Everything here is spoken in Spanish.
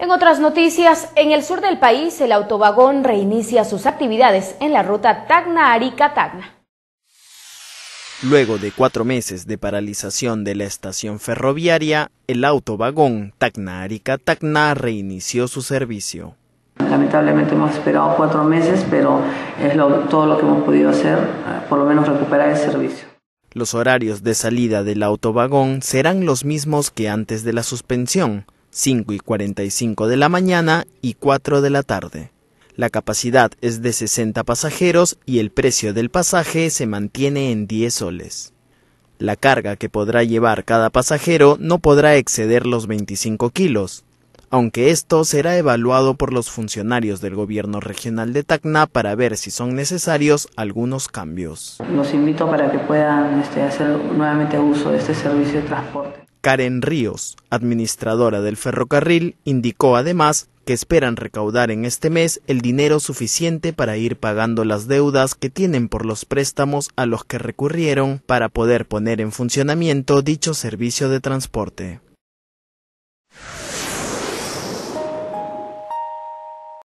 En otras noticias, en el sur del país el autovagón reinicia sus actividades en la ruta Tacna-Arica-Tacna. Luego de cuatro meses de paralización de la estación ferroviaria, el autovagón Tacna-Arica-Tacna reinició su servicio. Lamentablemente hemos esperado cuatro meses, pero es todo lo que hemos podido hacer, eh, por lo menos recuperar el servicio. Los horarios de salida del autovagón serán los mismos que antes de la suspensión, 5 y 45 de la mañana y 4 de la tarde. La capacidad es de 60 pasajeros y el precio del pasaje se mantiene en 10 soles. La carga que podrá llevar cada pasajero no podrá exceder los 25 kilos, aunque esto será evaluado por los funcionarios del gobierno regional de Tacna para ver si son necesarios algunos cambios. Los invito para que puedan este, hacer nuevamente uso de este servicio de transporte. Karen Ríos, administradora del ferrocarril, indicó además que esperan recaudar en este mes el dinero suficiente para ir pagando las deudas que tienen por los préstamos a los que recurrieron para poder poner en funcionamiento dicho servicio de transporte.